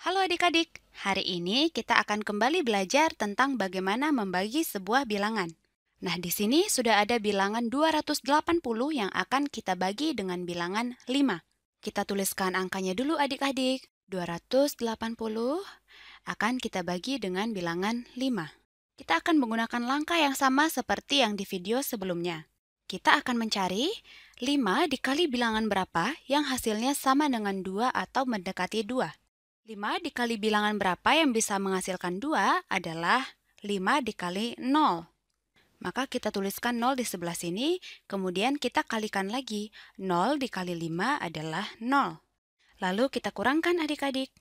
Halo adik-adik, hari ini kita akan kembali belajar tentang bagaimana membagi sebuah bilangan. Nah, di sini sudah ada bilangan 280 yang akan kita bagi dengan bilangan 5. Kita tuliskan angkanya dulu adik-adik. 280 akan kita bagi dengan bilangan 5. Kita akan menggunakan langkah yang sama seperti yang di video sebelumnya. Kita akan mencari 5 dikali bilangan berapa yang hasilnya sama dengan 2 atau mendekati 2. 5 dikali bilangan berapa yang bisa menghasilkan 2 adalah 5 dikali 0. Maka kita tuliskan 0 di sebelah sini, kemudian kita kalikan lagi. 0 dikali 5 adalah 0. Lalu kita kurangkan adik-adik.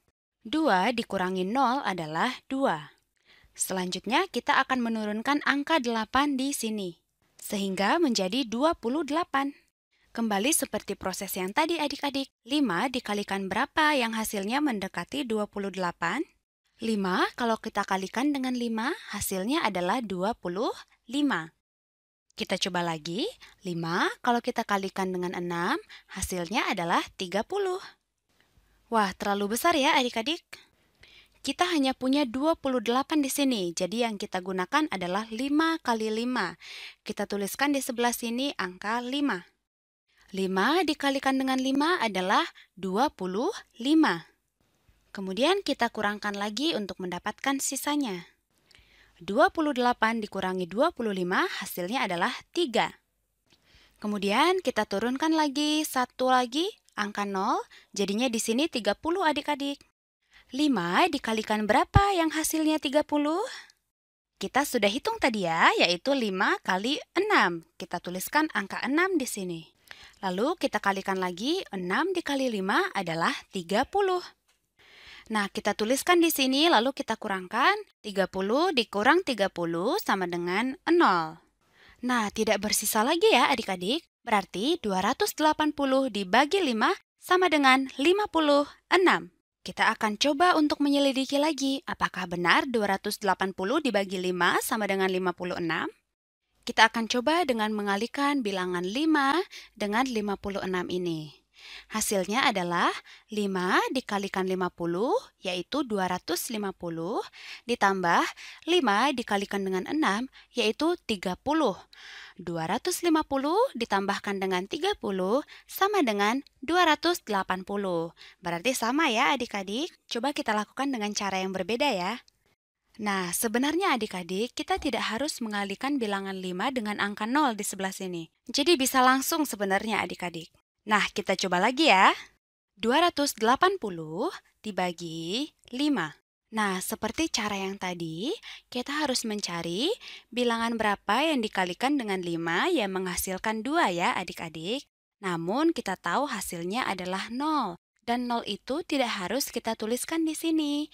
2 dikurangi 0 adalah 2. Selanjutnya kita akan menurunkan angka 8 di sini, sehingga menjadi 28. Kembali seperti proses yang tadi adik-adik, 5 dikalikan berapa yang hasilnya mendekati 28? 5, kalau kita kalikan dengan 5, hasilnya adalah 25. Kita coba lagi, 5 kalau kita kalikan dengan 6, hasilnya adalah 30. Wah, terlalu besar ya adik-adik. Kita hanya punya 28 di sini, jadi yang kita gunakan adalah 5 kali 5. Kita tuliskan di sebelah sini angka 5. 5 dikalikan dengan 5 adalah 25. Kemudian kita kurangkan lagi untuk mendapatkan sisanya. 28 dikurangi 25 hasilnya adalah 3. Kemudian kita turunkan lagi satu lagi angka 0, jadinya di sini 30 adik-adik. 5 dikalikan berapa yang hasilnya 30? Kita sudah hitung tadi ya, yaitu 5 kali 6. Kita tuliskan angka 6 di sini. Lalu kita kalikan lagi 6 dikali 5 adalah 30. Nah, kita tuliskan di sini lalu kita kurangkan 30 dikurang 30 sama dengan 0. Nah, tidak bersisa lagi ya adik-adik. Berarti 280 dibagi 5 sama dengan 56. Kita akan coba untuk menyelidiki lagi apakah benar 280 dibagi 5 sama dengan 56. Kita akan coba dengan mengalihkan bilangan 5 dengan 56 ini. Hasilnya adalah 5 dikalikan 50 yaitu 250 ditambah 5 dikalikan dengan 6 yaitu 30. 250 ditambahkan dengan 30 sama dengan 280. Berarti sama ya adik-adik? Coba kita lakukan dengan cara yang berbeda ya. Nah, sebenarnya adik-adik, kita tidak harus mengalihkan bilangan 5 dengan angka 0 di sebelah sini. Jadi bisa langsung sebenarnya adik-adik. Nah, kita coba lagi ya. 280 dibagi 5. Nah, seperti cara yang tadi, kita harus mencari bilangan berapa yang dikalikan dengan 5 yang menghasilkan 2 ya adik-adik. Namun kita tahu hasilnya adalah 0 dan 0 itu tidak harus kita tuliskan di sini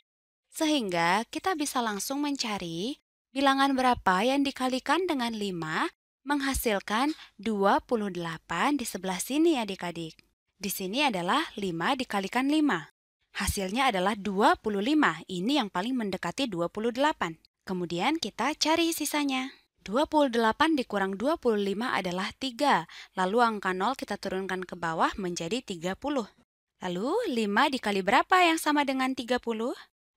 sehingga kita bisa langsung mencari bilangan berapa yang dikalikan dengan 5 menghasilkan 28 di sebelah sini adik-adik. Di sini adalah 5 dikalikan 5. Hasilnya adalah 25, ini yang paling mendekati 28. Kemudian kita cari sisanya. 28 dikurang 25 adalah 3. Lalu angka 0 kita turunkan ke bawah menjadi 30. Lalu 5 dikali berapa yang sama dengan 30?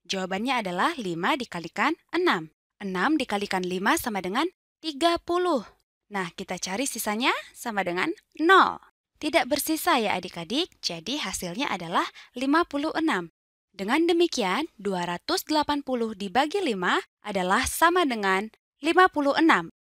Jawabannya adalah 5 dikalikan 6. 6 dikalikan 5 sama dengan 30. Nah, kita cari sisanya sama dengan 0. Tidak bersisa ya adik-adik, jadi hasilnya adalah 56. Dengan demikian, 280 dibagi 5 adalah sama dengan 56.